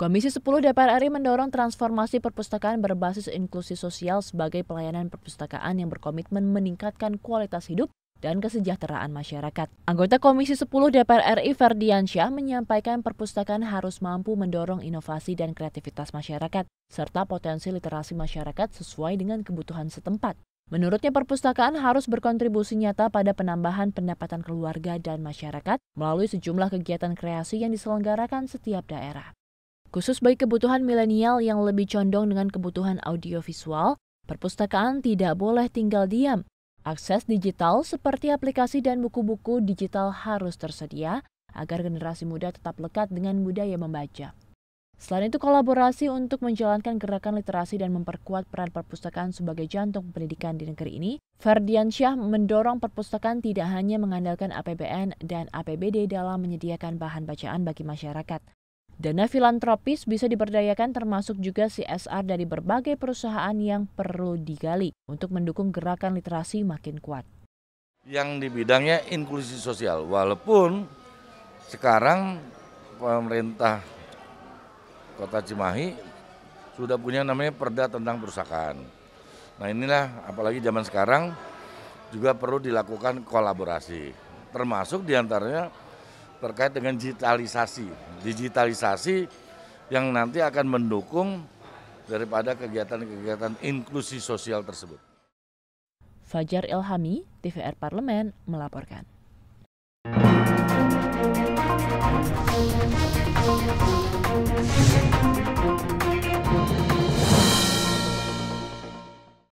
Komisi 10 DPR RI mendorong transformasi perpustakaan berbasis inklusi sosial sebagai pelayanan perpustakaan yang berkomitmen meningkatkan kualitas hidup dan kesejahteraan masyarakat. Anggota Komisi 10 DPR RI Ferdiansyah menyampaikan perpustakaan harus mampu mendorong inovasi dan kreativitas masyarakat, serta potensi literasi masyarakat sesuai dengan kebutuhan setempat. Menurutnya perpustakaan harus berkontribusi nyata pada penambahan pendapatan keluarga dan masyarakat melalui sejumlah kegiatan kreasi yang diselenggarakan setiap daerah. Khusus bagi kebutuhan milenial yang lebih condong dengan kebutuhan audiovisual, perpustakaan tidak boleh tinggal diam. Akses digital seperti aplikasi dan buku-buku digital harus tersedia agar generasi muda tetap lekat dengan budaya membaca. Selain itu, kolaborasi untuk menjalankan gerakan literasi dan memperkuat peran perpustakaan sebagai jantung pendidikan di negeri ini, Ferdiansyah mendorong perpustakaan tidak hanya mengandalkan APBN dan APBD dalam menyediakan bahan bacaan bagi masyarakat. Dana filantropis bisa diberdayakan termasuk juga CSR dari berbagai perusahaan yang perlu digali untuk mendukung gerakan literasi makin kuat. Yang di bidangnya inklusi sosial, walaupun sekarang pemerintah Kota Cimahi sudah punya namanya perda tentang perusakan. Nah inilah apalagi zaman sekarang juga perlu dilakukan kolaborasi. Termasuk diantaranya terkait dengan digitalisasi. Digitalisasi yang nanti akan mendukung daripada kegiatan-kegiatan inklusi sosial tersebut. Fajar Ilhami, TVR Parlemen, melaporkan. Thank you.